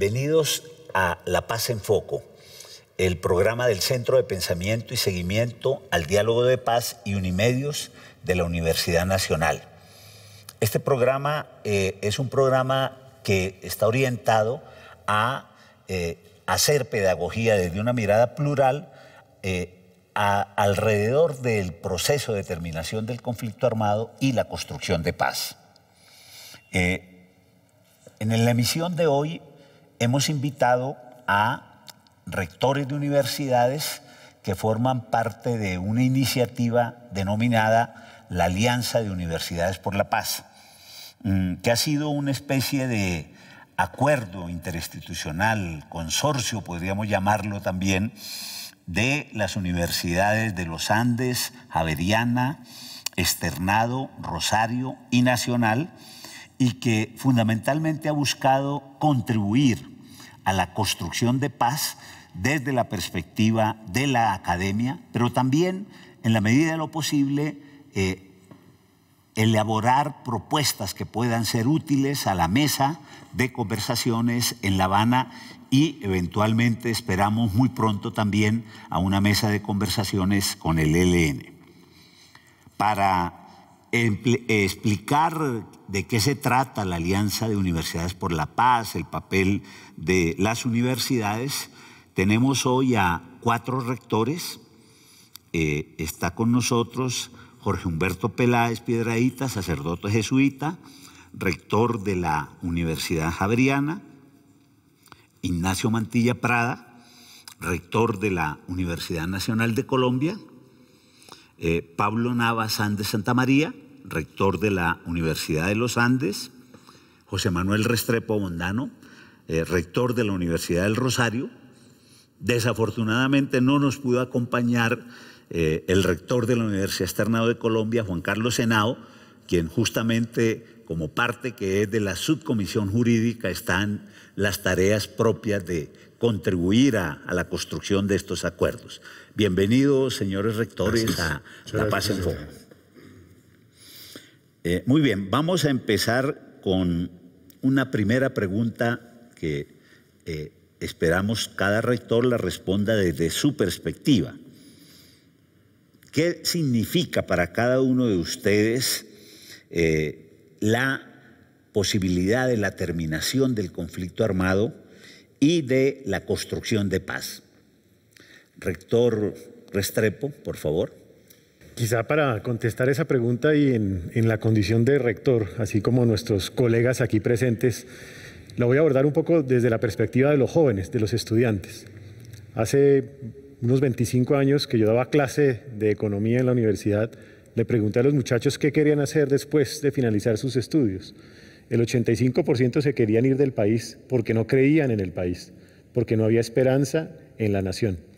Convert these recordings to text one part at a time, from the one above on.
Bienvenidos a La Paz en Foco, el programa del Centro de Pensamiento y Seguimiento al Diálogo de Paz y Unimedios de la Universidad Nacional. Este programa eh, es un programa que está orientado a eh, hacer pedagogía desde una mirada plural eh, alrededor del proceso de terminación del conflicto armado y la construcción de paz. en la emisión de hoy hemos invitado a rectores de universidades que forman parte de una iniciativa denominada la Alianza de Universidades por la Paz, mm, que ha sido una especie de acuerdo interinstitucional, consorcio, podríamos llamarlo también, de las universidades de los Andes, Javeriana, Externado, Rosario y Nacional, y que fundamentalmente ha buscado contribuir la construcción de paz desde la perspectiva de la academia, pero también, en la medida de lo posible, eh, elaborar propuestas que puedan ser útiles a la mesa de conversaciones en La Habana y eventualmente esperamos muy pronto también a una mesa de conversaciones con el e LN Para explicar de qué se trata la Alianza de Universidades por la Paz, el papel de las universidades. Tenemos hoy a cuatro rectores. Eh, está con nosotros Jorge Humberto Peláez Piedraíta, sacerdote jesuita, rector de la Universidad Javeriana, Ignacio Mantilla Prada, rector de la Universidad Nacional de Colombia, eh, Pablo Navas Andes Santa María, rector de la Universidad de los Andes, José Manuel Restrepo Bondano, eh, rector de la Universidad del Rosario. Desafortunadamente no nos pudo acompañar eh, el rector de la Universidad Externado de Colombia, Juan Carlos Senao, quien justamente como parte que es de la subcomisión jurídica están las tareas propias de contribuir a la construcción de estos acuerdos. Bienvenidos, señores rectores, a La Paz en Fuego. Eh, muy bien, vamos a empezar con una primera pregunta que eh, esperamos cada rector la responda desde su perspectiva. ¿Qué significa para cada uno de ustedes eh, la posibilidad de la terminación del conflicto armado y de la construcción de paz? Rector Restrepo, por favor. Quizá para contestar esa pregunta y en, la condición de rector, así como nuestros colegas aquí presentes, la voy a abordar un poco desde la perspectiva de los jóvenes, de los estudiantes. Hace unos 25 años que yo daba clase de economía en la universidad, le pregunté a los muchachos qué querían hacer después de finalizar sus estudios. El 85% se querían ir del país porque no creían en el país, porque no había esperanza en la nación.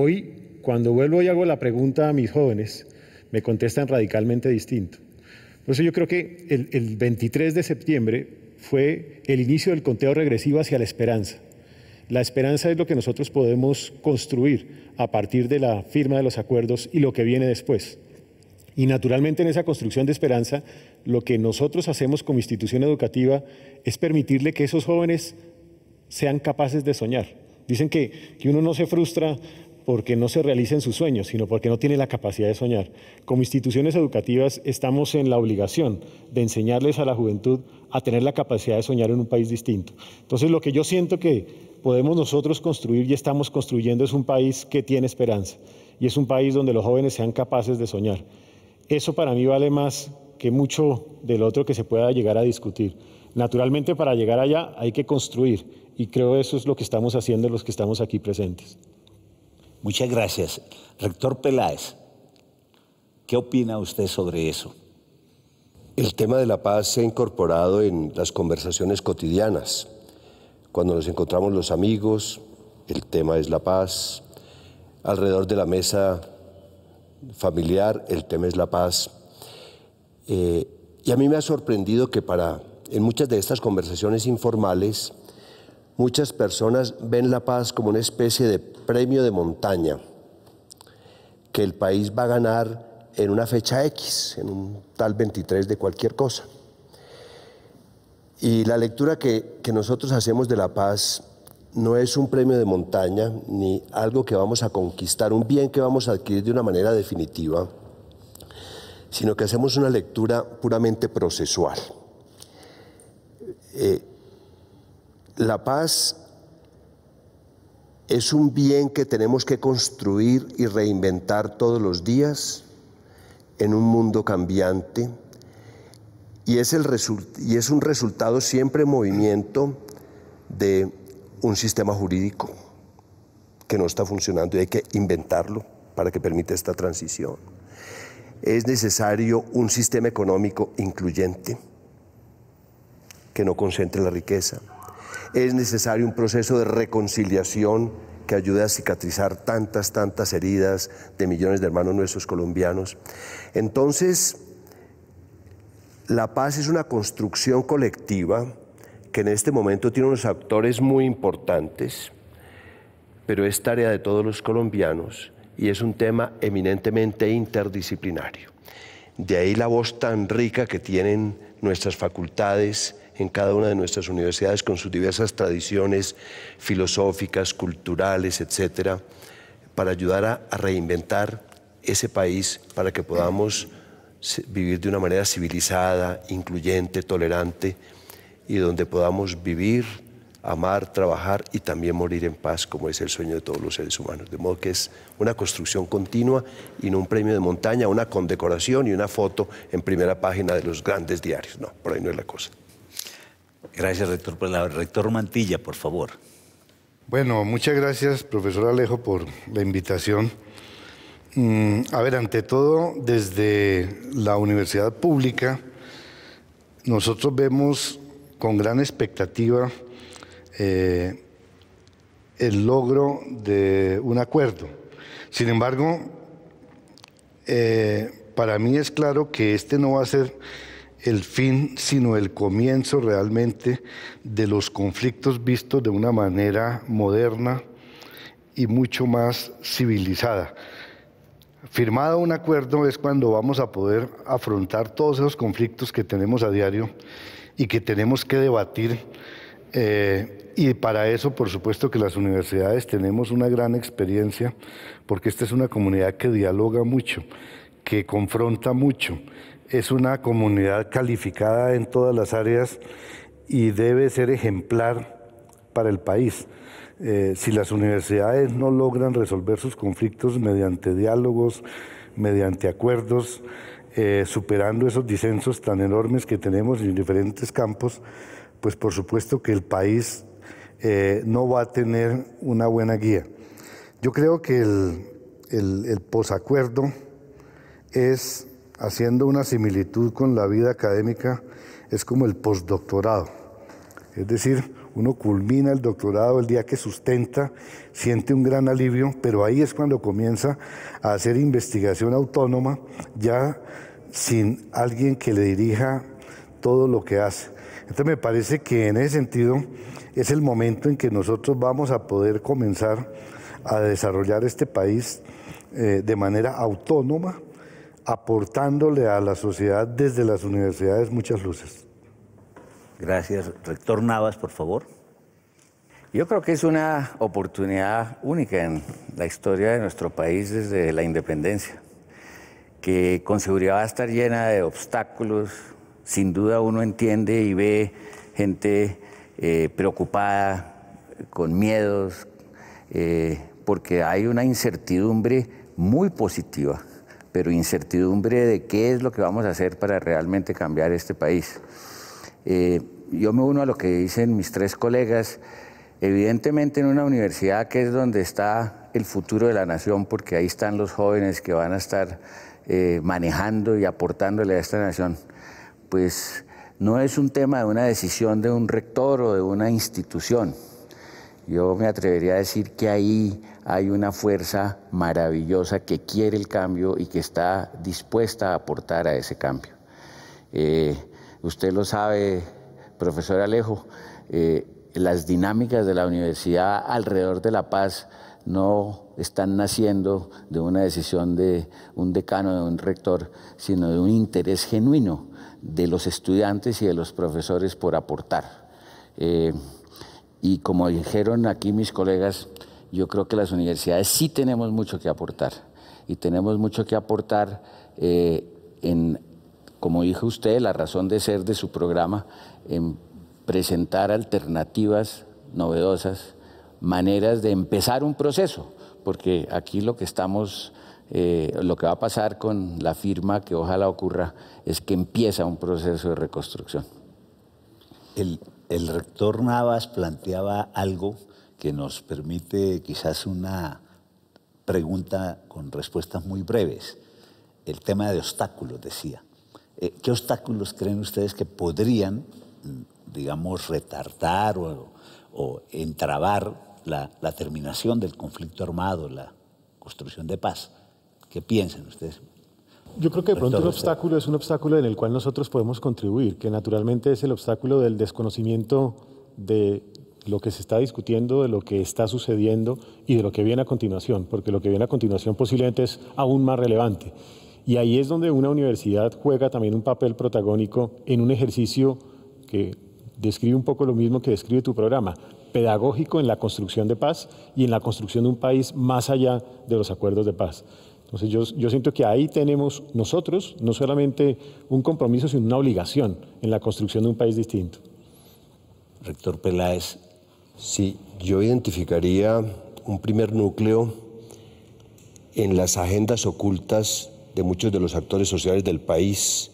Hoy, cuando vuelvo y hago la pregunta a mis jóvenes, me contestan radicalmente distinto. Por eso yo creo que el, 23 de septiembre fue el inicio del conteo regresivo hacia la esperanza. La esperanza es lo que nosotros podemos construir a partir de la firma de los acuerdos y lo que viene después. Y naturalmente en esa construcción de esperanza, lo que nosotros hacemos como institución educativa es permitirle que esos jóvenes sean capaces de soñar. Dicen que, que uno no se frustra porque no se realicen sus sueños, sino porque no tienen la capacidad de soñar. Como instituciones educativas estamos en la obligación de enseñarles a la juventud a tener la capacidad de soñar en un país distinto. Entonces, lo que yo siento que podemos nosotros construir y estamos construyendo es un país que tiene esperanza y es un país donde los jóvenes sean capaces de soñar. Eso para mí vale más que mucho del otro que se pueda llegar a discutir. Naturalmente, para llegar allá hay que construir y creo eso es lo que estamos haciendo los que estamos aquí presentes. Muchas gracias. Rector Peláez, ¿qué opina usted sobre eso? El tema de la paz se ha incorporado en las conversaciones cotidianas. Cuando nos encontramos los amigos, el tema es la paz. Alrededor de la mesa familiar, el tema es la paz. Eh, y a mí me ha sorprendido que para, en muchas de estas conversaciones informales, muchas personas ven la paz como una especie de premio de montaña que el país va a ganar en una fecha X, en un tal 23 de cualquier cosa. Y la lectura que, nosotros hacemos de la paz no es un premio de montaña, ni algo que vamos a conquistar, un bien que vamos a adquirir de una manera definitiva, sino que hacemos una lectura puramente procesual. Eh, la paz es un bien que tenemos que construir y reinventar todos los días en un mundo cambiante y es, un resultado siempre en movimiento de un sistema jurídico que no está funcionando y hay que inventarlo para que permita esta transición. Es necesario un sistema económico incluyente que no concentre la riqueza es necesario un proceso de reconciliación que ayude a cicatrizar tantas, tantas heridas de millones de hermanos nuestros colombianos. Entonces, la paz es una construcción colectiva que en este momento tiene unos actores muy importantes, pero es tarea de todos los colombianos y es un tema eminentemente interdisciplinario. De ahí la voz tan rica que tienen nuestras facultades en cada una de nuestras universidades con sus diversas tradiciones filosóficas, culturales, etcétera, para ayudar a, reinventar ese país para que podamos vivir de una manera civilizada, incluyente, tolerante y donde podamos vivir, amar, trabajar y también morir en paz, como es el sueño de todos los seres humanos. De modo que es una construcción continua y no un premio de montaña, una condecoración y una foto en primera página de los grandes diarios. No, por ahí no es la cosa. Gracias, rector, pues, Rector Mantilla, por favor. Bueno, muchas gracias, profesor Alejo, por la invitación. Mm, a ver, ante todo, desde la universidad pública, nosotros vemos con gran expectativa eh, el logro de un acuerdo. Sin embargo, eh, para mí es claro que este no va a ser el fin, sino el comienzo realmente de los conflictos vistos de una manera moderna y mucho más civilizada. Firmado un acuerdo es cuando vamos a poder afrontar todos esos conflictos que tenemos a diario y que tenemos que debatir. Eh, y para eso, por supuesto, que las universidades tenemos una gran experiencia, porque esta es una comunidad que dialoga mucho, que confronta mucho, es una comunidad calificada en todas las áreas y debe ser ejemplar para el país. Eh, si las universidades no logran resolver sus conflictos mediante diálogos, mediante acuerdos, eh, superando esos disensos tan enormes que tenemos en diferentes campos, pues por supuesto que el país eh, no va a tener una buena guía. Yo creo que el posacuerdo es haciendo una similitud con la vida académica, es como el postdoctorado. Es decir, uno culmina el doctorado el día que sustenta, siente un gran alivio, pero ahí es cuando comienza a hacer investigación autónoma, ya sin alguien que le dirija todo lo que hace. Entonces me parece que en ese sentido es el momento en que nosotros vamos a poder comenzar a desarrollar este país eh, de manera autónoma, aportándole a la sociedad desde las universidades muchas luces. Gracias. Rector Navas, por favor. Yo creo que es una oportunidad única en la historia de nuestro país desde la independencia, que con seguridad va a estar llena de obstáculos. Sin duda uno entiende y ve gente eh, preocupada, con miedos, eh, porque hay una incertidumbre muy positiva pero incertidumbre de qué es lo que vamos a hacer para realmente cambiar este país. Eh, yo me uno a lo que dicen mis tres colegas, evidentemente en una universidad que es donde está el futuro de la nación, porque ahí están los jóvenes que van a estar eh, manejando y aportándole a esta nación, pues no es un tema de una decisión de un rector o de una institución. Yo me atrevería a decir que ahí hay una fuerza maravillosa que quiere el cambio y que está dispuesta a aportar a ese cambio. Eh, usted lo sabe, profesor Alejo, eh, las dinámicas de la universidad alrededor de la paz no están naciendo de una decisión de un decano, de un rector, sino de un interés genuino de los estudiantes y de los profesores por aportar. Eh, y como dijeron aquí mis colegas, yo creo que las universidades sí tenemos mucho que aportar y tenemos mucho que aportar eh, en, como dijo usted, la razón de ser de su programa, en presentar alternativas novedosas, maneras de empezar un proceso, porque aquí lo que estamos... Eh, lo que va a pasar con la firma, que ojalá ocurra, es que empieza un proceso de reconstrucción. El, el rector Navas planteaba algo que nos permite quizás una pregunta con respuestas muy breves. El tema de obstáculos, decía. Eh, ¿Qué obstáculos creen ustedes que podrían, mm, digamos, retardar o, o entrabar la, terminación del conflicto armado, la construcción de paz? ¿Qué piensan ustedes? Yo creo que de pronto el obstáculo es un obstáculo en el cual nosotros podemos contribuir, que naturalmente es el obstáculo del desconocimiento de lo que se está discutiendo, de lo que está sucediendo y de lo que viene a continuación, porque lo que viene a continuación posiblemente es aún más relevante. Y ahí es donde una universidad juega también un papel protagónico en un ejercicio que describe un poco lo mismo que describe tu programa, pedagógico en la construcción de paz y en la construcción de un país más allá de los acuerdos de paz. Entonces yo, yo, siento que ahí tenemos nosotros no solamente un compromiso, sino una obligación en la construcción de un país distinto. Rector Peláez, Sí, yo identificaría un primer núcleo en las agendas ocultas de muchos de los actores sociales del país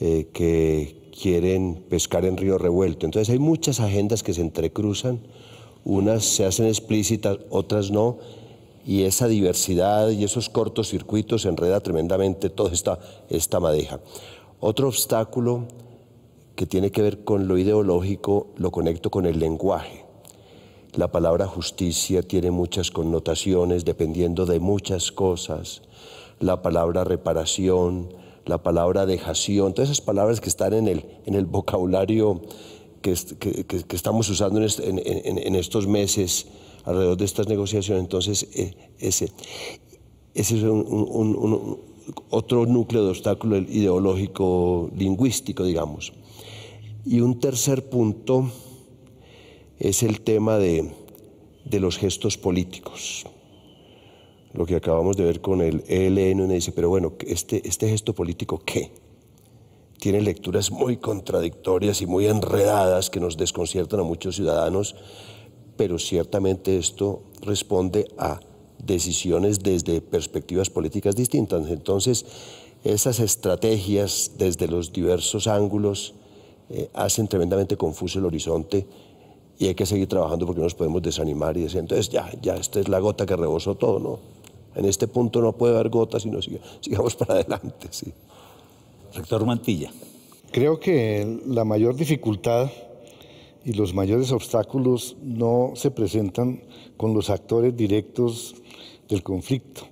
eh, que quieren pescar en río revuelto. Entonces hay muchas agendas que se entrecruzan, unas se hacen explícitas, otras no, y esa diversidad y esos cortos circuitos enreda tremendamente toda esta, esta madeja. Otro obstáculo que tiene que ver con lo ideológico lo conecto con el lenguaje la palabra justicia tiene muchas connotaciones dependiendo de muchas cosas. La palabra reparación, la palabra dejación, todas esas palabras que están en el, en el vocabulario que, estamos usando este, en, estos meses alrededor de estas negociaciones. Entonces, eh, ese, ese es otro núcleo de obstáculo ideológico lingüístico, digamos. Y un tercer punto es el tema de, los gestos políticos. Lo que acabamos de ver con el ELN, dice, pero bueno, este, este gesto político, ¿qué? tiene lecturas muy contradictorias y muy enredadas que nos desconciertan a muchos ciudadanos, pero ciertamente esto responde a decisiones desde perspectivas políticas distintas. Entonces, esas estrategias desde los diversos ángulos eh, hacen tremendamente confuso el horizonte y hay que seguir trabajando porque nos podemos desanimar y decir, entonces ya, ya, esta es la gota que rebosó todo, ¿no? En este punto no puede haber gotas, sino sigamos para adelante, sí. Rector Mantilla. Creo que la mayor dificultad y los mayores obstáculos no se presentan con los actores directos del conflicto.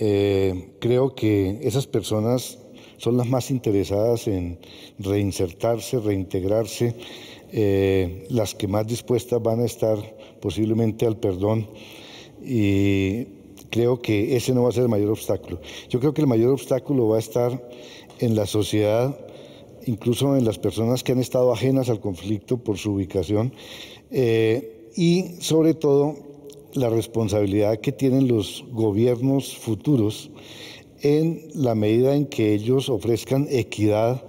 Eh, creo que esas personas son las más interesadas en reinsertarse, reintegrarse eh, las que más dispuestas van a estar posiblemente al perdón y creo que ese no va a ser el mayor obstáculo. Yo creo que el mayor obstáculo va a estar en la sociedad, incluso en las personas que han estado ajenas al conflicto por su ubicación eh, y sobre todo la responsabilidad que tienen los gobiernos futuros en la medida en que ellos ofrezcan equidad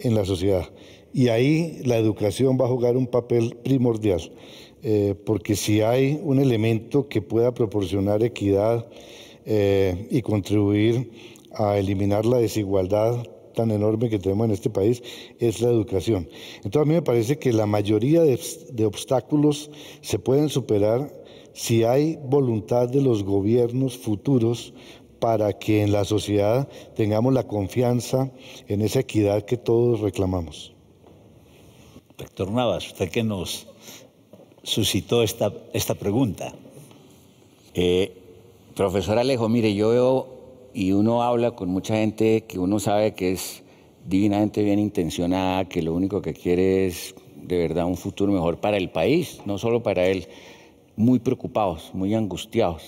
en la sociedad. Y ahí la educación va a jugar un papel primordial, eh, porque si hay un elemento que pueda proporcionar equidad eh, y contribuir a eliminar la desigualdad tan enorme que tenemos en este país es la educación. Entonces a mí me parece que la mayoría de obstáculos se pueden superar si hay voluntad de los gobiernos futuros para que en la sociedad tengamos la confianza en esa equidad que todos reclamamos. Doctor Navas, usted que nos suscitó esta, esta pregunta. Eh, profesor Alejo, mire, yo veo y uno habla con mucha gente que uno sabe que es divinamente bien intencionada, que lo único que quiere es de verdad un futuro mejor para el país, no solo para él, muy preocupados, muy angustiados.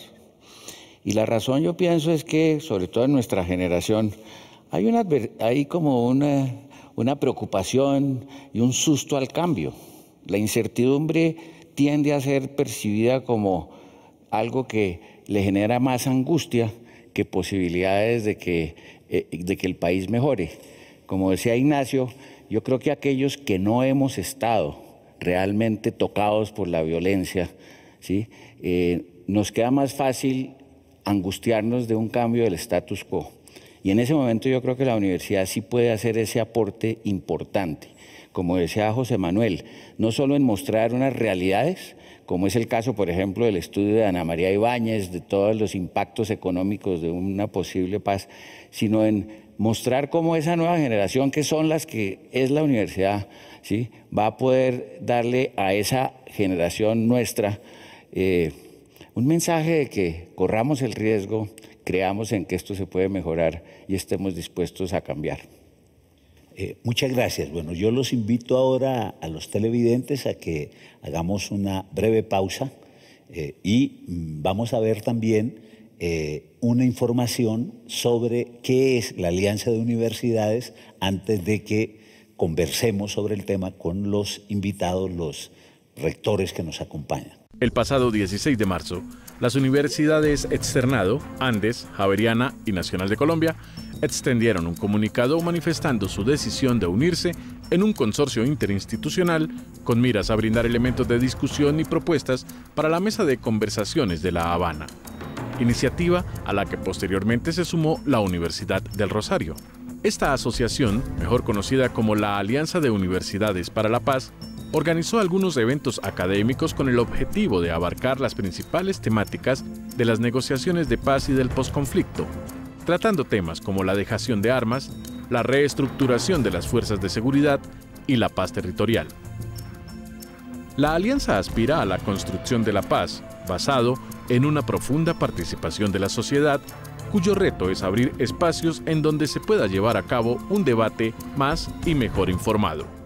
Y la razón yo pienso es que, sobre todo en nuestra generación, hay, una, hay como una una preocupación y un susto al cambio. La incertidumbre tiende a ser percibida como algo que le genera más angustia que posibilidades de que, eh, el país mejore. Como decía Ignacio, yo creo que aquellos que no hemos estado realmente tocados por la violencia, ¿sí? Eh, nos queda más fácil angustiarnos de un cambio del status quo. Y en ese momento yo creo que la universidad sí puede hacer ese aporte importante, como decía José Manuel, no solo en mostrar unas realidades, como es el caso, por ejemplo, del estudio de Ana María Ibáñez, de todos los impactos económicos de una posible paz, sino en mostrar cómo esa nueva generación, que son las que es la universidad, ¿sí? va a poder darle a esa generación nuestra eh, un mensaje de que corramos el riesgo, creamos en que esto se puede mejorar y estemos dispuestos a cambiar. Eh, muchas gracias. Bueno, yo los invito ahora a los televidentes a que hagamos una breve pausa eh, y mm, vamos a ver también eh, una información sobre qué es la Alianza de Universidades antes de que conversemos sobre el tema con los invitados, los rectores que nos acompañan. El pasado 16 de marzo, las universidades Externado, Andes, Javeriana y Nacional de Colombia extendieron un comunicado manifestando su decisión de unirse en un consorcio interinstitucional con miras a brindar elementos de discusión y propuestas para la mesa de conversaciones de La Habana, iniciativa a la que posteriormente se sumó la Universidad del Rosario. Esta asociación, mejor conocida como la Alianza de Universidades para la Paz, organizó algunos eventos académicos con el objetivo de abarcar las principales temáticas de las negociaciones de paz y del posconflicto, tratando temas como la dejación de armas, la reestructuración de las fuerzas de seguridad y la paz territorial. La alianza aspira a la construcción de la paz, basado en una profunda participación de la sociedad, cuyo reto es abrir espacios en donde se pueda llevar a cabo un debate más y mejor informado.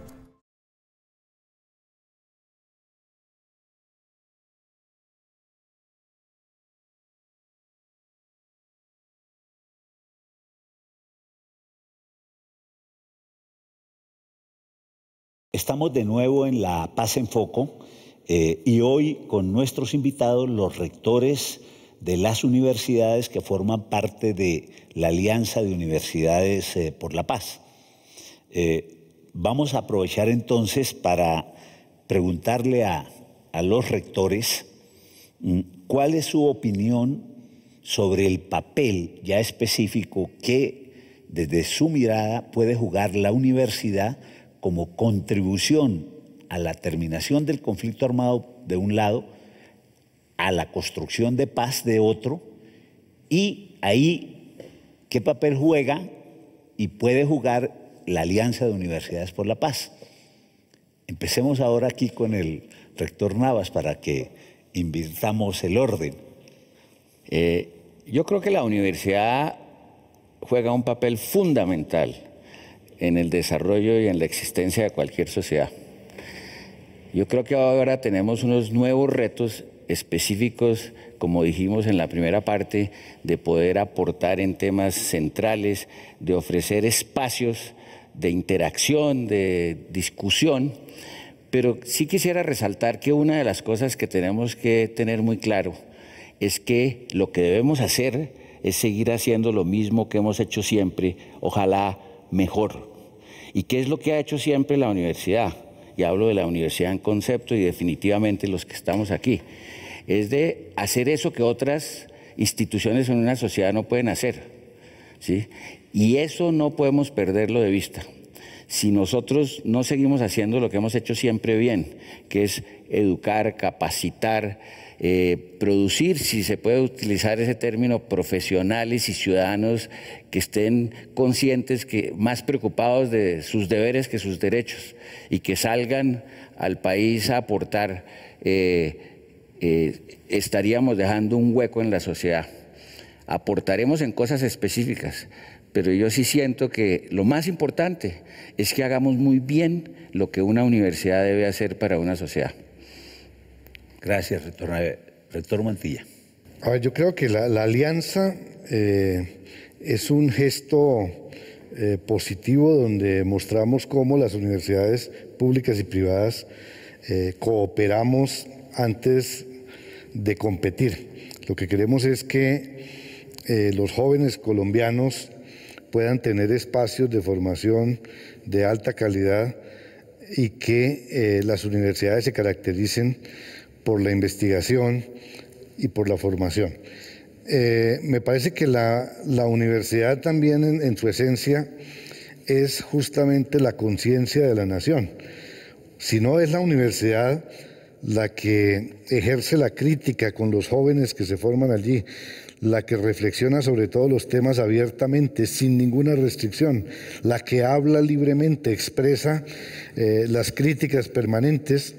Estamos de nuevo en la Paz en Foco eh, y hoy con nuestros invitados, los rectores de las universidades que forman parte de la Alianza de Universidades eh, por la Paz. Eh, vamos a aprovechar entonces para preguntarle a los rectores mm, cuál es su opinión sobre el papel ya específico que desde su mirada puede jugar la universidad como contribución a la terminación del conflicto armado de un lado, a la construcción de paz de otro, y ahí qué papel juega y puede jugar la Alianza de Universidades por la Paz. Empecemos ahora aquí con el rector Navas para que invirtamos el orden. Eh, yo creo que la universidad juega un papel fundamental en el desarrollo y en la existencia de cualquier sociedad. Yo creo que ahora tenemos unos nuevos retos específicos, como dijimos en la primera parte, de poder aportar en temas centrales, de ofrecer espacios de interacción, de discusión, pero sí quisiera resaltar que una de las cosas que tenemos que tener muy claro es que lo que debemos hacer es seguir haciendo lo mismo que hemos hecho siempre, ojalá mejor. ¿Y qué es lo que ha hecho siempre la universidad? Y hablo de la universidad en concepto y definitivamente los que estamos aquí. Es de hacer eso que otras instituciones en una sociedad no pueden hacer. ¿sí? Y eso no podemos perderlo de vista si nosotros no seguimos haciendo lo que hemos hecho siempre bien, que es educar, capacitar, eh, producir, si se puede utilizar ese término, profesionales y ciudadanos que estén conscientes, que más preocupados de sus deberes que sus derechos y que salgan al país a aportar, eh, eh, estaríamos dejando un hueco en la sociedad. Aportaremos en cosas específicas, pero yo sí siento que lo más importante es que hagamos muy bien lo que una universidad debe hacer para una sociedad. Gracias, rector, rector Mantilla. yo creo que la, alianza eh, es un gesto eh, positivo donde mostramos cómo las universidades públicas y privadas eh, cooperamos antes de competir. Lo que queremos es que los jóvenes colombianos puedan tener espacios de formación de alta calidad y que eh, las universidades se caractericen por la investigación y por la formación. Eh, me parece que la, universidad también en, su esencia es justamente la conciencia de la nación. Si no es la universidad la que ejerce la crítica con los jóvenes que se forman allí, la que reflexiona sobre todos los temas abiertamente, sin ninguna restricción, la que habla libremente, expresa eh, las críticas permanentes,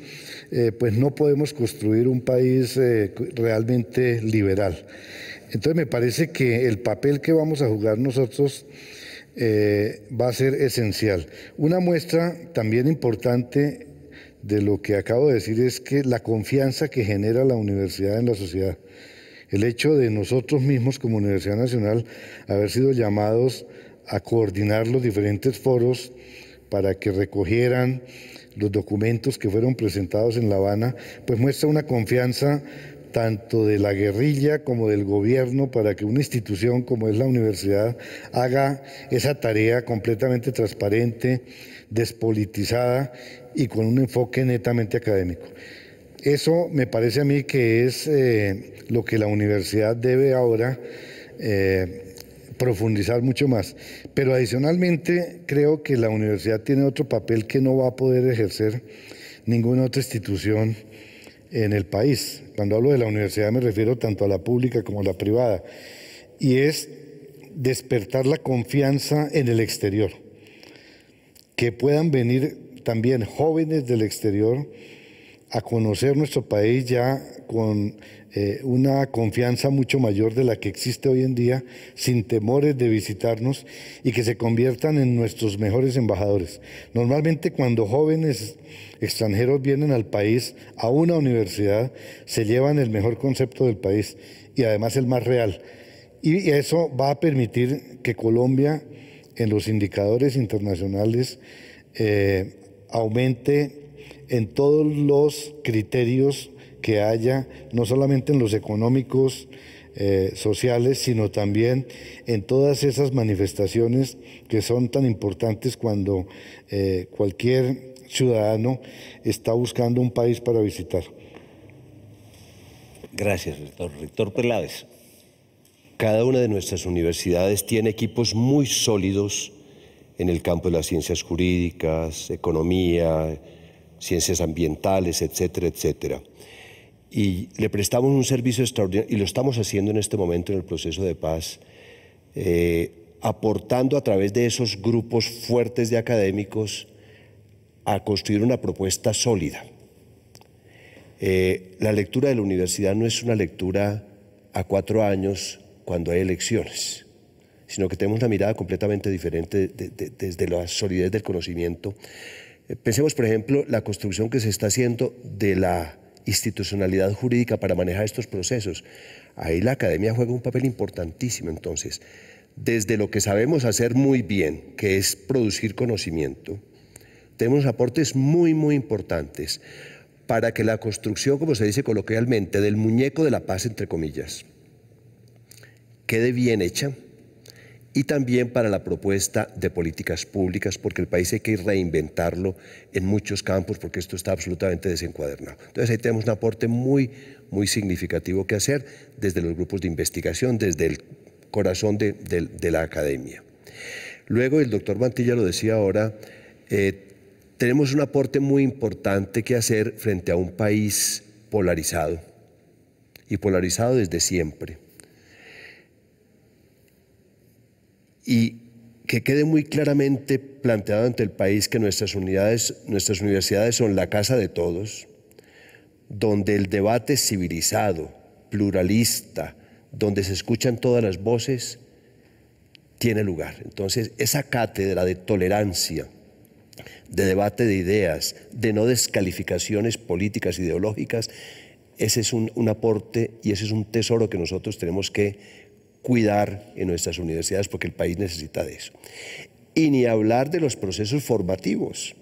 eh, pues no podemos construir un país eh, realmente liberal. Entonces me parece que el papel que vamos a jugar nosotros va a ser esencial. Una muestra también importante de lo que acabo de decir es que la confianza que genera la universidad en la sociedad. El hecho de nosotros mismos como Universidad Nacional haber sido llamados a coordinar los diferentes foros para que recogieran los documentos que fueron presentados en La Habana, pues muestra una confianza tanto de la guerrilla como del gobierno para que una institución como es la universidad haga esa tarea completamente transparente, despolitizada y con un enfoque netamente académico. Eso me parece a mí que es eh, lo que la universidad debe ahora eh, profundizar mucho más. Pero adicionalmente creo que la universidad tiene otro papel que no va a poder ejercer ninguna otra institución en el país. Cuando hablo de la universidad me refiero tanto a la pública como a la privada. Y es despertar la confianza en el exterior. Que puedan venir también jóvenes del exterior a conocer nuestro país ya con eh, una confianza mucho mayor de la que existe hoy en día, sin temores de visitarnos y que se conviertan en nuestros mejores embajadores. Normalmente cuando jóvenes extranjeros vienen al país, a una universidad, se llevan el mejor concepto del país y además el más real. Y eso va a permitir que Colombia en los indicadores internacionales eh, aumente en todos los criterios que haya, no solamente en los económicos, eh, sociales, sino también en todas esas manifestaciones que son tan importantes cuando eh, cualquier ciudadano está buscando un país para visitar. Gracias, rector. Rector Peláez. Cada una de nuestras universidades tiene equipos muy sólidos en el campo de las ciencias jurídicas, economía, ciencias ambientales, etcétera, etcétera. Y le prestamos un servicio extraordinario, y lo estamos haciendo en este momento en el proceso de paz, eh, aportando a través de esos grupos fuertes de académicos a construir una propuesta sólida. Eh, la lectura de la universidad no es una lectura a cuatro años cuando hay elecciones, sino que tenemos una mirada completamente diferente desde la solidez del conocimiento eh, pensemos, por ejemplo, la construcción que se está haciendo de la institucionalidad jurídica para manejar estos procesos. Ahí la academia juega un papel importantísimo, entonces. Desde lo que sabemos hacer muy bien, que es producir conocimiento, tenemos aportes muy, muy importantes para que la construcción, como se dice coloquialmente, del muñeco de la paz, entre comillas, quede bien hecha y también para la propuesta de políticas públicas, porque el país hay que reinventarlo en muchos campos, porque esto está absolutamente desencuadernado. Entonces ahí tenemos un aporte muy, muy significativo que hacer desde los grupos de investigación, desde el corazón de, la academia. Luego, el doctor Mantilla lo decía ahora, eh, tenemos un aporte muy importante que hacer frente a un país polarizado, y polarizado desde siempre. y que quede muy claramente planteado ante el país que nuestras, unidades, nuestras universidades son la casa de todos, donde el debate civilizado, pluralista, donde se escuchan todas las voces, tiene lugar. Entonces, esa cátedra de tolerancia, de debate de ideas, de no descalificaciones políticas, ideológicas, ese es un aporte y ese es un tesoro que nosotros tenemos que cuidar en nuestras universidades, porque el país necesita de eso. Y ni hablar de los procesos formativos.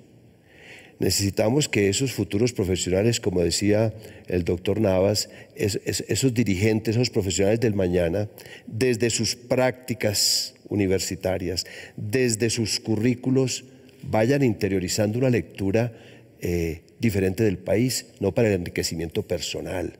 Necesitamos que esos futuros profesionales, como decía el doctor Navas, esos dirigentes, esos profesionales del mañana, desde sus prácticas universitarias, desde sus currículos, vayan interiorizando una lectura eh, diferente del país, no para el enriquecimiento personal,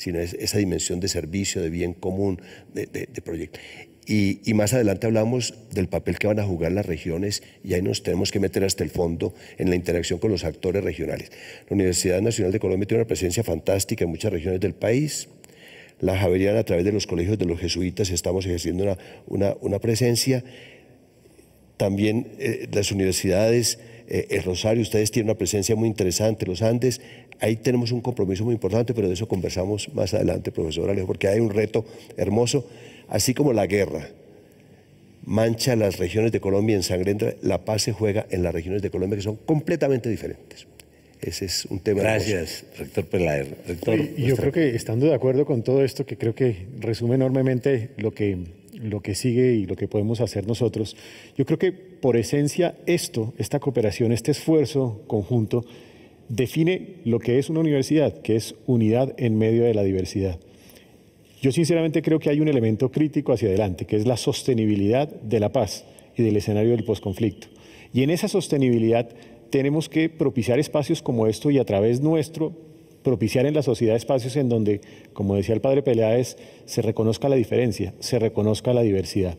sino esa dimensión de servicio, de bien común, de, proyecto. Y, más adelante hablamos del papel que van a jugar las regiones y ahí nos tenemos que meter hasta el fondo en la interacción con los actores regionales. La Universidad Nacional de Colombia tiene una presencia fantástica en muchas regiones del país. La Javeriana a través de los colegios de los jesuitas estamos ejerciendo una, presencia. También eh, las universidades eh, el Rosario, ustedes tienen una presencia muy interesante, los Andes, ahí tenemos un compromiso muy importante, pero de eso conversamos más adelante, profesor Alejo, porque hay un reto hermoso, así como la guerra mancha las regiones de Colombia, en sangre, la paz se juega en las regiones de Colombia que son completamente diferentes. Ese es un tema. Gracias, rector Pelaer. yo creo que estando de acuerdo con todo esto, que creo que resume enormemente lo que lo que sigue y lo que podemos hacer nosotros. Yo creo que por esencia esto, esta cooperación, este esfuerzo conjunto, define lo que es una universidad, que es unidad en medio de la diversidad. Yo sinceramente creo que hay un elemento crítico hacia adelante, que es la sostenibilidad de la paz y del escenario del posconflicto. Y en esa sostenibilidad tenemos que propiciar espacios como esto y a través nuestro propiciar en la sociedad espacios en donde, como decía el padre Peleades, se reconozca la diferencia, se reconozca la diversidad.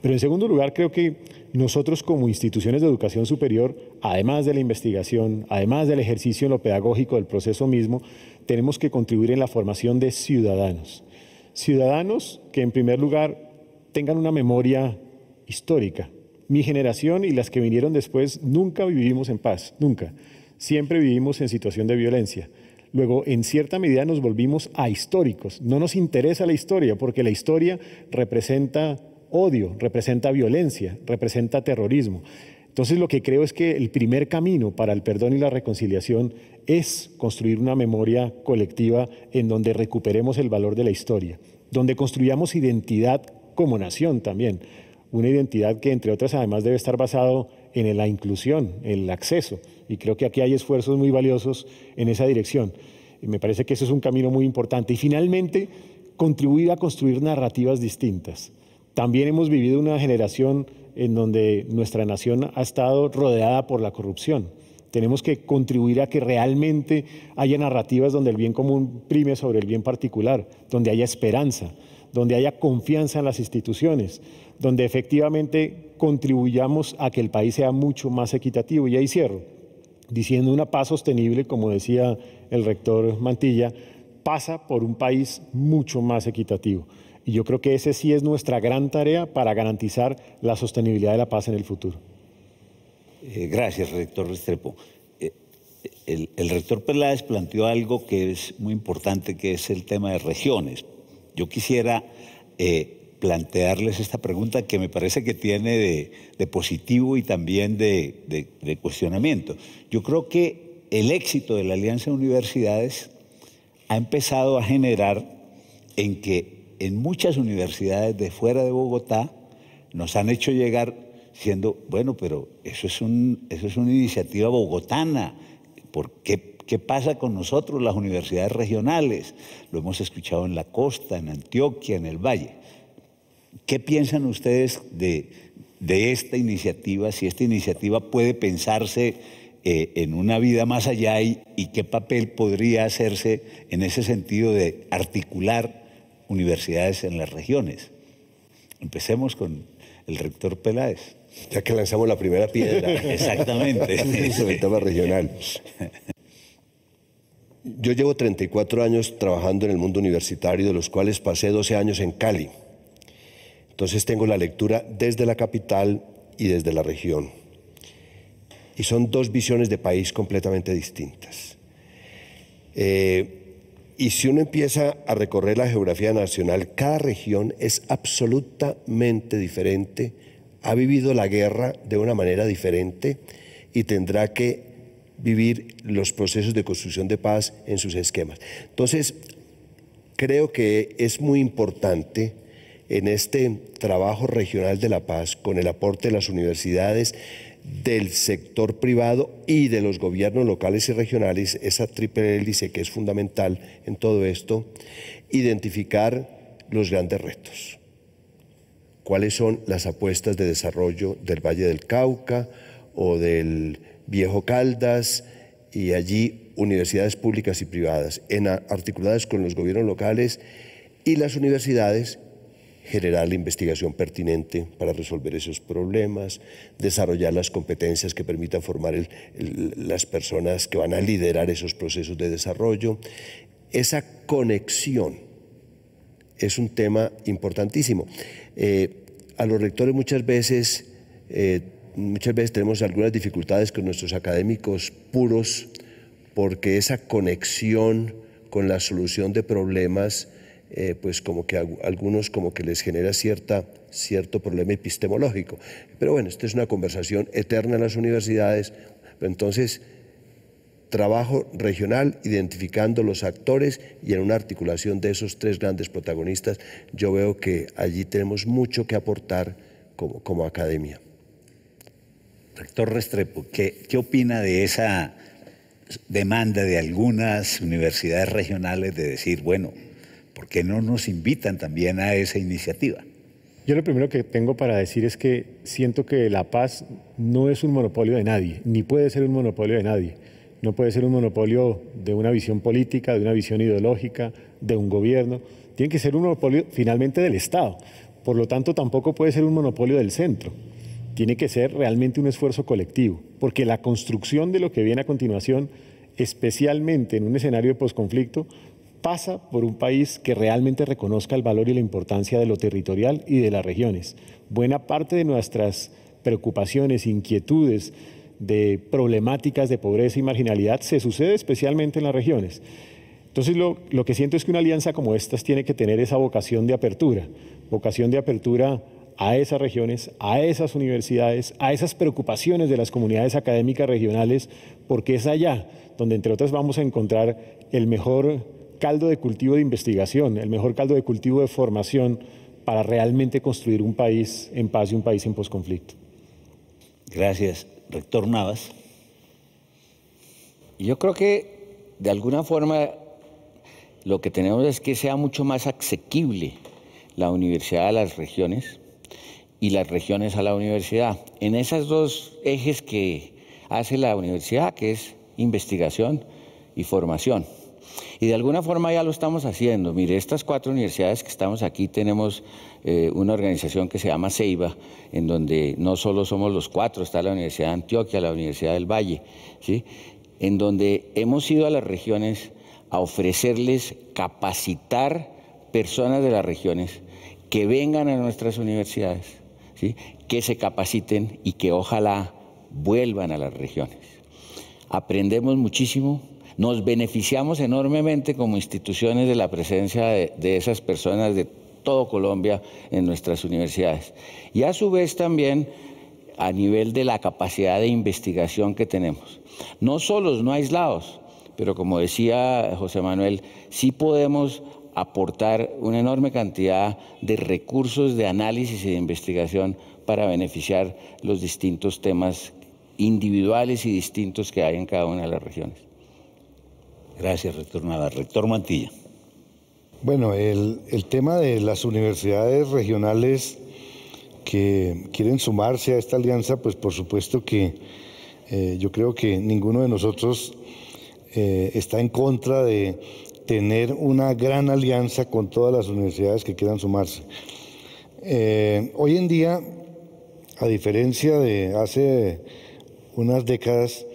Pero en segundo lugar, creo que nosotros como instituciones de educación superior, además de la investigación, además del ejercicio en lo pedagógico del proceso mismo, tenemos que contribuir en la formación de ciudadanos. Ciudadanos que en primer lugar tengan una memoria histórica. Mi generación y las que vinieron después nunca vivimos en paz, nunca. Siempre vivimos en situación de violencia. Luego, en cierta medida nos volvimos a históricos, No nos interesa la historia porque la historia representa odio, representa violencia, representa terrorismo. Entonces lo que creo es que el primer camino para el perdón y la reconciliación es construir una memoria colectiva en donde recuperemos el valor de la historia, donde construyamos identidad como nación también, una identidad que entre otras además debe estar basado en la inclusión, el acceso. Y creo que aquí hay esfuerzos muy valiosos en esa dirección. Y me parece que eso es un camino muy importante. Y finalmente, contribuir a construir narrativas distintas. También hemos vivido una generación en donde nuestra nación ha estado rodeada por la corrupción. Tenemos que contribuir a que realmente haya narrativas donde el bien común prime sobre el bien particular, donde haya esperanza, donde haya confianza en las instituciones, donde efectivamente contribuyamos a que el país sea mucho más equitativo. Y ahí cierro, diciendo una paz sostenible, como decía el rector Mantilla, pasa por un país mucho más equitativo. Y yo creo que ese sí es nuestra gran tarea para garantizar la sostenibilidad de la paz en el futuro. Eh, gracias, rector Restrepo. Eh, el, rector Peláez planteó algo que es muy importante, que es el tema de regiones. Yo quisiera eh, plantearles esta pregunta que me parece que tiene de, positivo y también de, cuestionamiento. Yo creo que el éxito de la Alianza de Universidades ha empezado a generar en que en muchas universidades de fuera de Bogotá nos han hecho llegar siendo, bueno, pero eso es, eso es una iniciativa bogotana, ¿por qué pasa con nosotros, las universidades regionales? Lo hemos escuchado en la costa, en Antioquia, en el Valle. ¿Qué piensan ustedes de, esta iniciativa? Si esta iniciativa puede pensarse eh, en una vida más allá y, qué papel podría hacerse en ese sentido de articular universidades en las regiones. Empecemos con el rector Peláez. Ya que lanzamos la primera piedra. Exactamente. Sobre el tema regional. Yo llevo 34 años trabajando en el mundo universitario, de los cuales pasé 12 años en Cali. Entonces tengo la lectura desde la capital y desde la región. Y son dos visiones de país completamente distintas. Eh, y si uno empieza a recorrer la geografía nacional, cada región es absolutamente diferente, ha vivido la guerra de una manera diferente y tendrá que vivir los procesos de construcción de paz en sus esquemas. Entonces, creo que es muy importante en este trabajo regional de la paz con el aporte de las universidades, del sector privado y de los gobiernos locales y regionales, esa triple hélice que es fundamental en todo esto, identificar los grandes retos. ¿Cuáles son las apuestas de desarrollo del Valle del Cauca o del Viejo Caldas? Y allí universidades públicas y privadas, en articuladas con los gobiernos locales y las universidades generar la investigación pertinente para resolver esos problemas, desarrollar las competencias que permitan formar las personas que van a liderar esos procesos de desarrollo. Esa conexión es un tema importantísimo. Eh, a los rectores muchas veces, eh, muchas veces tenemos algunas dificultades con nuestros académicos puros porque esa conexión con la solución de problemas eh, pues como que a algunos como que les genera cierta, cierto problema epistemológico. Pero bueno, esta es una conversación eterna en las universidades. Entonces, trabajo regional, identificando los actores y en una articulación de esos tres grandes protagonistas, yo veo que allí tenemos mucho que aportar como, academia. Rector Restrepo, ¿qué, ¿qué opina de esa demanda de algunas universidades regionales de decir, bueno, ¿por qué no nos invitan también a esa iniciativa? Yo lo primero que tengo para decir es que siento que la paz no es un monopolio de nadie, ni puede ser un monopolio de nadie. No puede ser un monopolio de una visión política, de una visión ideológica, de un gobierno. Tiene que ser un monopolio finalmente del Estado. Por lo tanto, tampoco puede ser un monopolio del centro. Tiene que ser realmente un esfuerzo colectivo, porque la construcción de lo que viene a continuación, especialmente en un escenario de posconflicto, pasa por un país que realmente reconozca el valor y la importancia de lo territorial y de las regiones. Buena parte de nuestras preocupaciones, inquietudes, de problemáticas de pobreza y marginalidad se sucede especialmente en las regiones. Entonces lo, que siento es que una alianza como estas tiene que tener esa vocación de apertura, vocación de apertura a esas regiones, a esas universidades, a esas preocupaciones de las comunidades académicas regionales, porque es allá donde entre otras vamos a encontrar el mejor caldo de cultivo de investigación, el mejor caldo de cultivo de formación para realmente construir un país en paz y un país en posconflicto. Gracias, rector Navas. Yo creo que de alguna forma lo que tenemos es que sea mucho más asequible la universidad a las regiones y las regiones a la universidad. En esos dos ejes que hace la universidad, que es investigación y formación. Y de alguna forma ya lo estamos haciendo. Mire, estas cuatro universidades que estamos aquí tenemos eh, una organización que se llama CEIBA, en donde no solo somos los cuatro, está la Universidad de Antioquia, la Universidad del Valle, ¿sí? en donde hemos ido a las regiones a ofrecerles capacitar personas de las regiones que vengan a nuestras universidades, que se capaciten y que ojalá vuelvan a las regiones. Aprendemos muchísimo, nos beneficiamos enormemente como instituciones de la presencia de, esas personas de todo Colombia en nuestras universidades. Y a su vez también a nivel de la capacidad de investigación que tenemos. No solos, no aislados, pero como decía José Manuel, sí podemos aportar una enorme cantidad de recursos de análisis y de investigación para beneficiar los distintos temas individuales y distintos que hay en cada una de las regiones. Gracias, rector Navarro. Rector Mantilla. Bueno, el, tema de las universidades regionales que quieren sumarse a esta alianza, pues por supuesto que eh, yo creo que ninguno de nosotros eh, está en contra de tener una gran alianza con todas las universidades que quieran sumarse. Eh, hoy en día, a diferencia de hace unas décadas,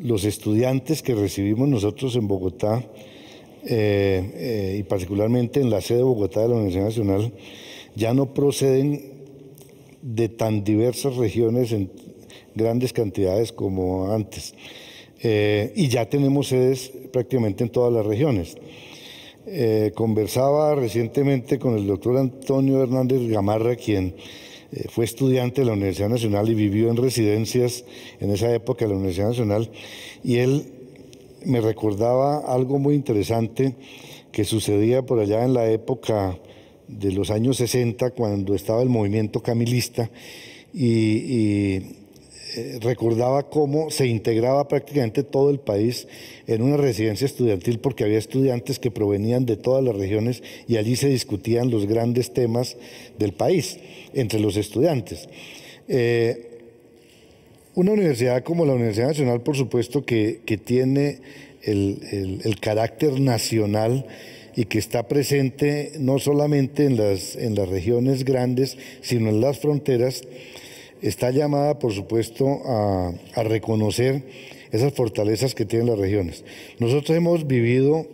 los estudiantes que recibimos nosotros en Bogotá, eh, eh, y particularmente en la sede de Bogotá de la Universidad Nacional, ya no proceden de tan diversas regiones en grandes cantidades como antes. Eh, y ya tenemos sedes prácticamente en todas las regiones. conversaba recientemente con el doctor Antonio Hernández Gamarra, quien eh, fue estudiante de la Universidad Nacional y vivió en residencias en esa época de la Universidad Nacional, y él me recordaba algo muy interesante que sucedía por allá en la época de los años 60, cuando estaba el movimiento camilista, y eh, recordaba cómo se integraba prácticamente todo el país en una residencia estudiantil porque había estudiantes que provenían de todas las regiones y allí se discutían los grandes temas del país entre los estudiantes. Eh, una universidad como la Universidad Nacional, por supuesto, que, tiene el, carácter nacional y que está presente no solamente en las regiones grandes, sino en las fronteras, está llamada, por supuesto, a, reconocer esas fortalezas que tienen las regiones. Nosotros hemos vivido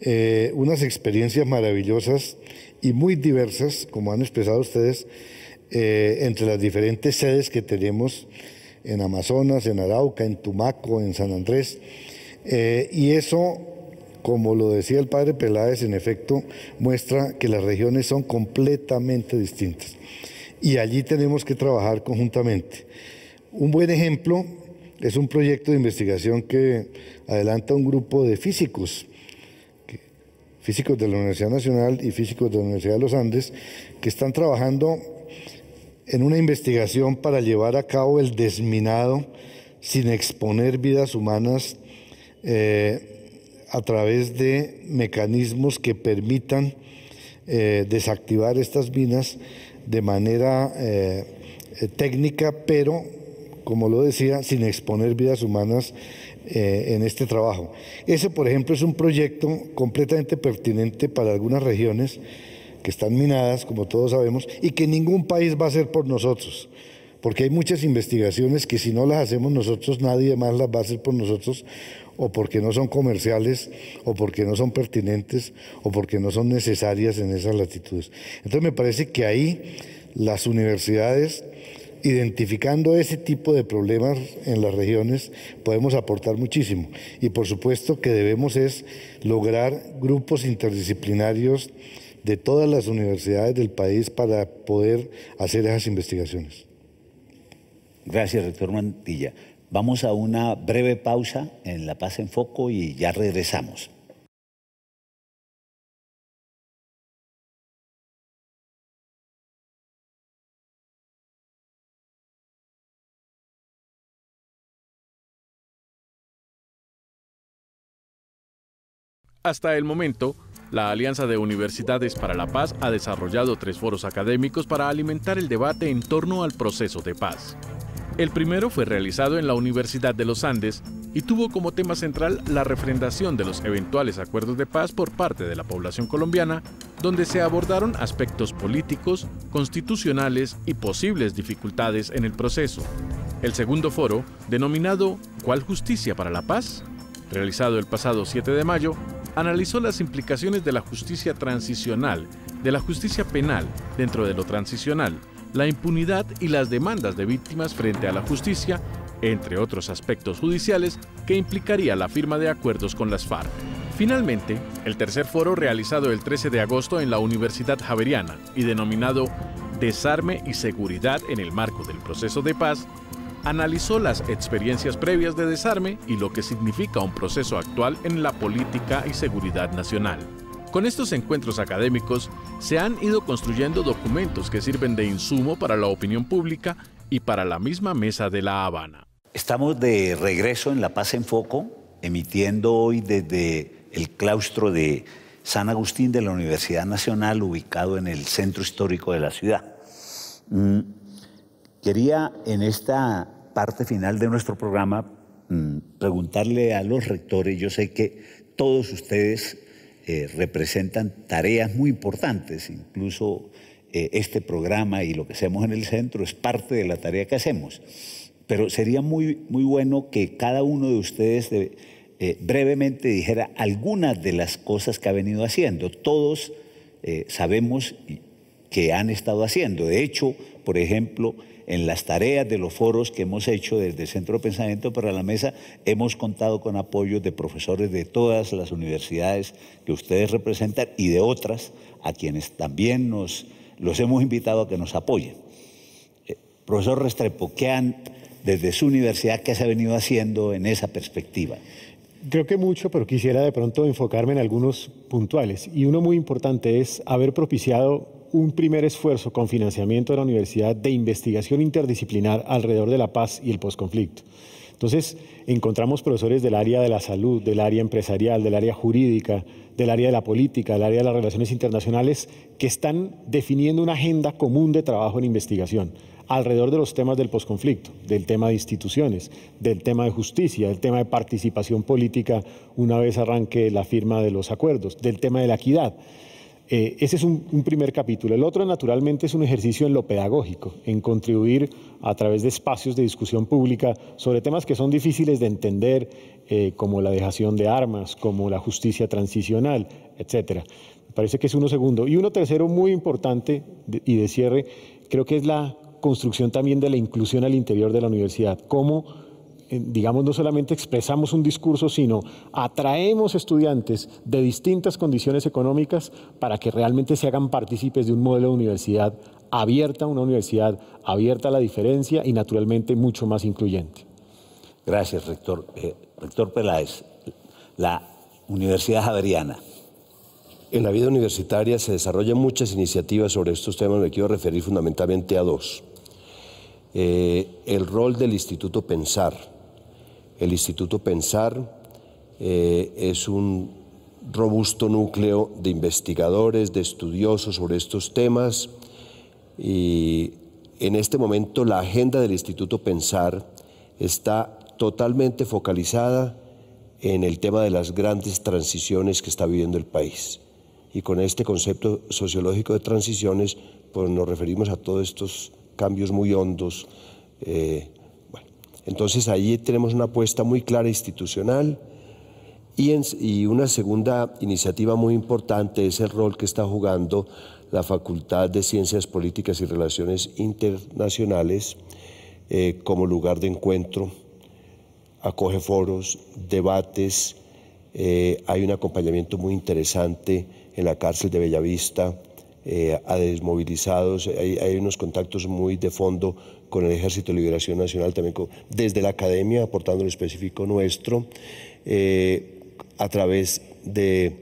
eh, unas experiencias maravillosas y muy diversas, como han expresado ustedes, eh, entre las diferentes sedes que tenemos en Amazonas, en Arauca, en Tumaco, en San Andrés. Eh, y eso, como lo decía el padre Peláez, en efecto, muestra que las regiones son completamente distintas y allí tenemos que trabajar conjuntamente. Un buen ejemplo es un proyecto de investigación que adelanta un grupo de físicos, físicos de la Universidad Nacional y físicos de la Universidad de los Andes, que están trabajando en una investigación para llevar a cabo el desminado sin exponer vidas humanas eh, a través de mecanismos que permitan eh, desactivar estas minas de manera eh, técnica, pero como lo decía, sin exponer vidas humanas eh, en este trabajo. Ese, por ejemplo, es un proyecto completamente pertinente para algunas regiones que están minadas, como todos sabemos, y que ningún país va a hacer por nosotros, porque hay muchas investigaciones que si no las hacemos nosotros, nadie más las va a hacer por nosotros, o porque no son comerciales, o porque no son pertinentes, o porque no son necesarias en esas latitudes. Entonces me parece que ahí las universidades, identificando ese tipo de problemas en las regiones, podemos aportar muchísimo. Y por supuesto que debemos es lograr grupos interdisciplinarios de todas las universidades del país para poder hacer esas investigaciones. Gracias, rector Mantilla. Vamos a una breve pausa en La Paz en Foco y ya regresamos. Hasta el momento, la Alianza de Universidades para la Paz ha desarrollado tres foros académicos para alimentar el debate en torno al proceso de paz. El primero fue realizado en la Universidad de los Andes y tuvo como tema central la refrendación de los eventuales acuerdos de paz por parte de la población colombiana, donde se abordaron aspectos políticos, constitucionales y posibles dificultades en el proceso. El segundo foro, denominado ¿Cuál justicia para la paz?, realizado el pasado 7 de mayo, analizó las implicaciones de la justicia transicional, de la justicia penal dentro de lo transicional, la impunidad y las demandas de víctimas frente a la justicia, entre otros aspectos judiciales que implicaría la firma de acuerdos con las FARC. Finalmente, el tercer foro realizado el 13 de agosto en la Universidad Javeriana y denominado Desarme y Seguridad en el marco del proceso de paz, analizó las experiencias previas de desarme y lo que significa un proceso actual en la política y seguridad nacional. Con estos encuentros académicos se han ido construyendo documentos que sirven de insumo para la opinión pública y para la misma mesa de La Habana. Estamos de regreso en La Paz en Foco, emitiendo hoy desde el claustro de San Agustín de la Universidad Nacional, ubicado en el centro histórico de la ciudad. Mm, quería en esta parte final de nuestro programa mm, preguntarle a los rectores, yo sé que todos ustedes eh, representan tareas muy importantes, incluso eh, este programa y lo que hacemos en el centro es parte de la tarea que hacemos. Pero sería muy, muy bueno que cada uno de ustedes eh, brevemente dijera algunas de las cosas que ha venido haciendo. Todos sabemos que han estado haciendo. De hecho, por ejemplo, en las tareas de los foros que hemos hecho desde Centro de Pensamiento para la Mesa, hemos contado con apoyo de profesores de todas las universidades que ustedes representan y de otras a quienes también nos, los hemos invitado a que nos apoyen. Eh, profesor Restrepo, ¿qué han, desde su universidad, qué se ha venido haciendo en esa perspectiva? Creo que mucho, pero quisiera de pronto enfocarme en algunos puntuales. Y uno muy importante es haber propiciado un primer esfuerzo con financiamiento de la universidad de investigación interdisciplinar alrededor de la paz y el posconflicto. Entonces, encontramos profesores del área de la salud, del área empresarial, del área jurídica, del área de la política, del área de las relaciones internacionales, que están definiendo una agenda común de trabajo en investigación alrededor de los temas del posconflicto, del tema de instituciones, del tema de justicia, del tema de participación política una vez arranque la firma de los acuerdos, del tema de la equidad. Eh, ese es un, primer capítulo. El otro, naturalmente, es un ejercicio en lo pedagógico, en contribuir a través de espacios de discusión pública sobre temas que son difíciles de entender, eh, como la dejación de armas, como la justicia transicional, etcétera. Me parece que es uno segundo. Y uno tercero muy importante y de cierre, creo que es la construcción también de la inclusión al interior de la universidad. ¿Cómo eh, digamos, no solamente expresamos un discurso, sino atraemos estudiantes de distintas condiciones económicas para que realmente se hagan partícipes de un modelo de universidad abierta, una universidad abierta a la diferencia y naturalmente mucho más incluyente. Gracias, rector. Eh, rector Peláez, la Universidad Adriana. En la vida universitaria se desarrollan muchas iniciativas sobre estos temas, me quiero referir fundamentalmente a dos. Eh, el rol del Instituto Pensar, el Instituto Pensar eh, es un robusto núcleo de investigadores, de estudiosos sobre estos temas y en este momento la agenda del Instituto Pensar está totalmente focalizada en el tema de las grandes transiciones que está viviendo el país. Y con este concepto sociológico de transiciones, pues nos referimos a todos estos cambios muy hondos eh, entonces ahí tenemos una apuesta muy clara institucional y, una segunda iniciativa muy importante es el rol que está jugando la Facultad de Ciencias Políticas y Relaciones Internacionales eh, como lugar de encuentro. Acoge foros, debates, eh, hay un acompañamiento muy interesante en la cárcel de Bellavista eh, a desmovilizados. Hay, unos contactos muy de fondo con el Ejército de Liberación Nacional, también desde la academia, aportando lo específico nuestro, eh, a través de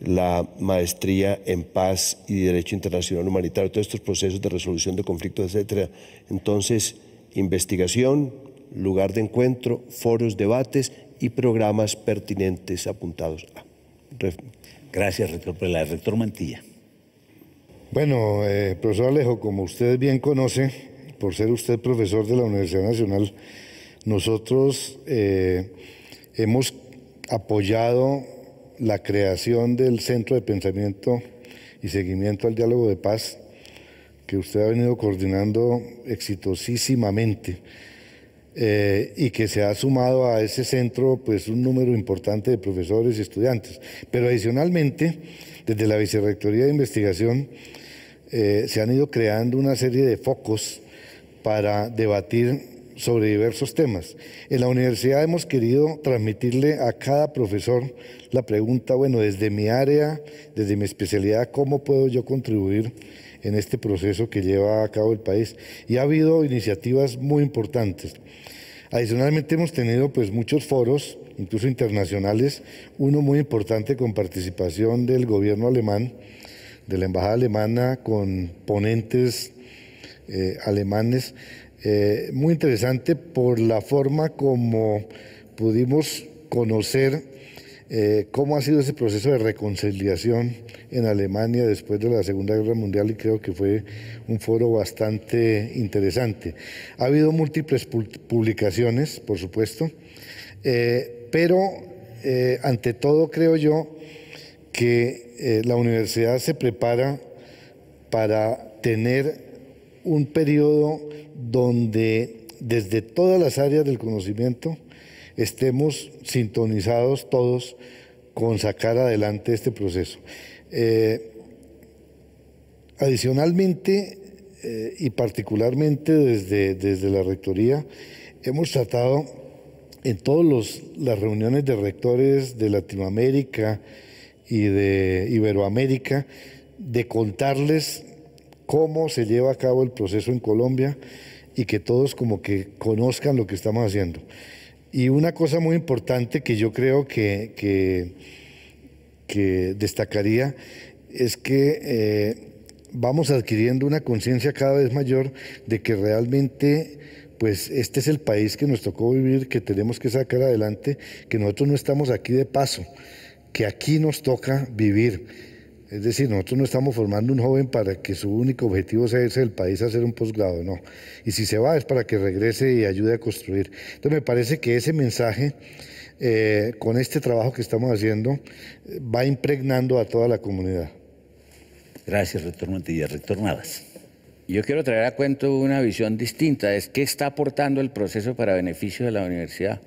la maestría en paz y derecho internacional humanitario, todos estos procesos de resolución de conflictos, etcétera. Entonces, investigación, lugar de encuentro, foros, debates y programas pertinentes apuntados a. Gracias, rector la Rector Mantilla. Bueno, eh, profesor Alejo, como usted bien conoce, por ser usted profesor de la Universidad Nacional, nosotros eh, hemos apoyado la creación del Centro de Pensamiento y Seguimiento al Diálogo de Paz, que usted ha venido coordinando exitosísimamente. Eh, y que se ha sumado a ese centro pues un número importante de profesores y estudiantes. Pero adicionalmente, desde la Vicerrectoría de Investigación eh, se han ido creando una serie de focos para debatir sobre diversos temas. En la universidad hemos querido transmitirle a cada profesor la pregunta, bueno, desde mi área, desde mi especialidad, ¿cómo puedo yo contribuir en este proceso que lleva a cabo el país? Y ha habido iniciativas muy importantes. Adicionalmente hemos tenido pues muchos foros, incluso internacionales, uno muy importante con participación del gobierno alemán, de la Embajada Alemana con ponentes eh, alemanes. Eh, muy interesante por la forma como pudimos conocer eh, cómo ha sido ese proceso de reconciliación en Alemania después de la Segunda Guerra Mundial y creo que fue un foro bastante interesante. Ha habido múltiples publicaciones, por supuesto, pero ante todo creo yo que eh, la universidad se prepara para tener un periodo donde desde todas las áreas del conocimiento estemos sintonizados todos con sacar adelante este proceso. Eh, adicionalmente eh, y particularmente desde, desde la Rectoría, hemos tratado en todas las reuniones de rectores de Latinoamérica, y de Iberoamérica, de contarles cómo se lleva a cabo el proceso en Colombia y que todos como que conozcan lo que estamos haciendo. Y una cosa muy importante que yo creo que, destacaría es que eh, vamos adquiriendo una conciencia cada vez mayor de que realmente pues este es el país que nos tocó vivir, que tenemos que sacar adelante, que nosotros no estamos aquí de paso, que aquí nos toca vivir. Es decir, nosotros no estamos formando un joven para que su único objetivo sea irse del país a hacer un posgrado, no. Y si se va es para que regrese y ayude a construir. Entonces me parece que ese mensaje, eh, con este trabajo que estamos haciendo, va impregnando a toda la comunidad. Gracias, rector Montilla. Rector Navas. Yo quiero traer a cuento una visión distinta, es qué está aportando el proceso para beneficio de la universidad.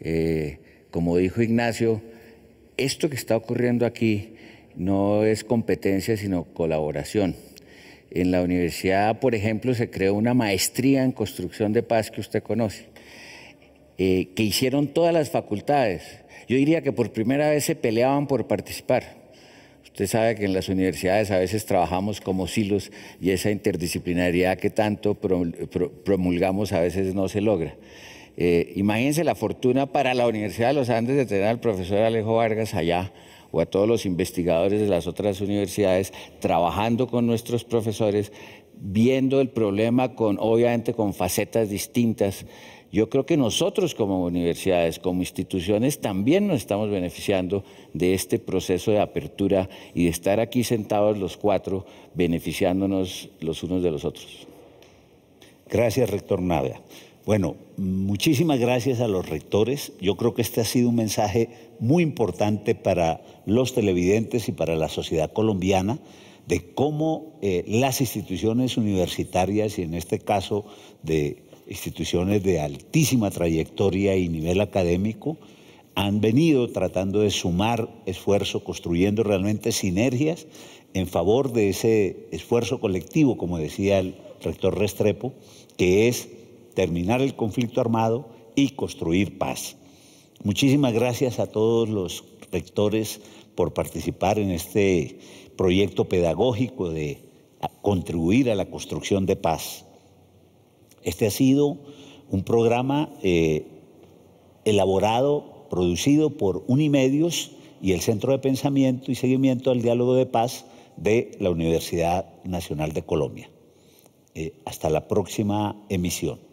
Eh, como dijo Ignacio, esto que está ocurriendo aquí no es competencia, sino colaboración. En la universidad, por ejemplo, se creó una maestría en construcción de paz que usted conoce, eh, que hicieron todas las facultades. Yo diría que por primera vez se peleaban por participar. Usted sabe que en las universidades a veces trabajamos como silos y esa interdisciplinariedad que tanto promulgamos a veces no se logra. Eh, imagínense la fortuna para la Universidad de los Andes de tener al profesor Alejo Vargas allá o a todos los investigadores de las otras universidades trabajando con nuestros profesores, viendo el problema con obviamente con facetas distintas. Yo creo que nosotros como universidades, como instituciones, también nos estamos beneficiando de este proceso de apertura y de estar aquí sentados los cuatro, beneficiándonos los unos de los otros. Gracias, rector Nadia. Bueno, muchísimas gracias a los rectores. Yo creo que este ha sido un mensaje muy importante para los televidentes y para la sociedad colombiana de cómo eh, las instituciones universitarias y en este caso de instituciones de altísima trayectoria y nivel académico han venido tratando de sumar esfuerzo, construyendo realmente sinergias en favor de ese esfuerzo colectivo, como decía el rector Restrepo, que es terminar el conflicto armado y construir paz. Muchísimas gracias a todos los rectores por participar en este proyecto pedagógico de contribuir a la construcción de paz. Este ha sido un programa eh, elaborado, producido por Unimedios y el Centro de Pensamiento y Seguimiento al Diálogo de Paz de la Universidad Nacional de Colombia. Eh, hasta la próxima emisión.